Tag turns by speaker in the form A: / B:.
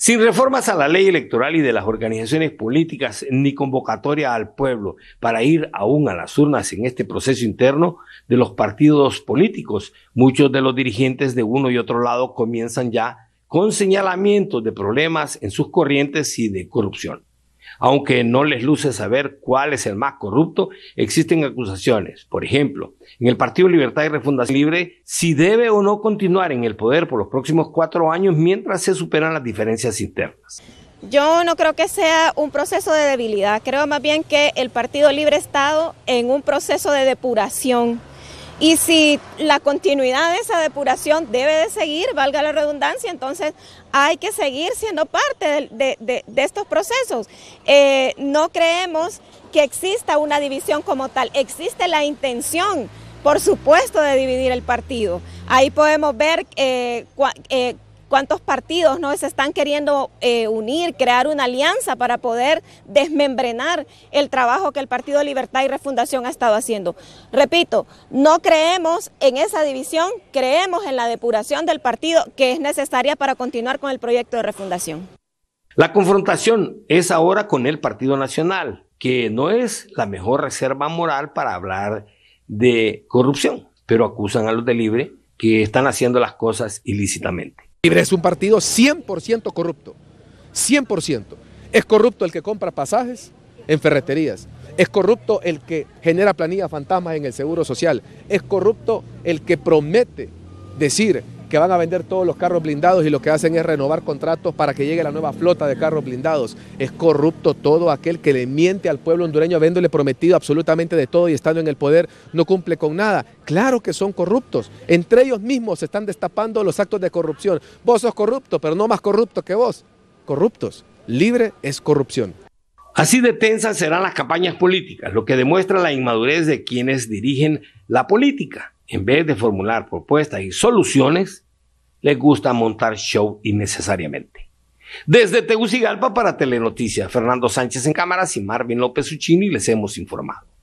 A: Sin reformas a la ley electoral y de las organizaciones políticas, ni convocatoria al pueblo para ir aún a las urnas en este proceso interno de los partidos políticos, muchos de los dirigentes de uno y otro lado comienzan ya con señalamientos de problemas en sus corrientes y de corrupción. Aunque no les luce saber cuál es el más corrupto, existen acusaciones. Por ejemplo, en el Partido Libertad y Refundación Libre, si debe o no continuar en el poder por los próximos cuatro años mientras se superan las diferencias internas.
B: Yo no creo que sea un proceso de debilidad, creo más bien que el Partido Libre Estado en un proceso de depuración y si la continuidad de esa depuración debe de seguir, valga la redundancia, entonces hay que seguir siendo parte de, estos procesos. Eh, no creemos que exista una división como tal, existe la intención, por supuesto, de dividir el partido. Ahí podemos ver eh, eh, cuántos partidos ¿no? se están queriendo eh, unir, crear una alianza para poder desmembrenar el trabajo que el Partido Libertad y Refundación ha estado haciendo. Repito, no creemos en esa división, creemos en la depuración del partido que es necesaria para continuar con el proyecto de refundación.
A: La confrontación es ahora con el Partido Nacional, que no es la mejor reserva moral para hablar de corrupción, pero acusan a los de Libre que están haciendo las cosas ilícitamente.
C: Libre es un partido 100% corrupto, 100%. Es corrupto el que compra pasajes en ferreterías, es corrupto el que genera planillas fantasmas en el Seguro Social, es corrupto el que promete decir que van a vender todos los carros blindados y lo que hacen es renovar contratos para que llegue la nueva flota de carros blindados. Es corrupto todo aquel que le miente al pueblo hondureño habiéndole prometido absolutamente de todo y estando en el poder no cumple con nada. Claro que son corruptos. Entre ellos mismos se están destapando los actos de corrupción. Vos sos corrupto, pero no más corrupto que vos. Corruptos. Libre es corrupción.
A: Así de tensas serán las campañas políticas, lo que demuestra la inmadurez de quienes dirigen la política. En vez de formular propuestas y soluciones, les gusta montar show innecesariamente. Desde Tegucigalpa para Telenoticias, Fernando Sánchez en cámaras y Marvin López Uchini les hemos informado.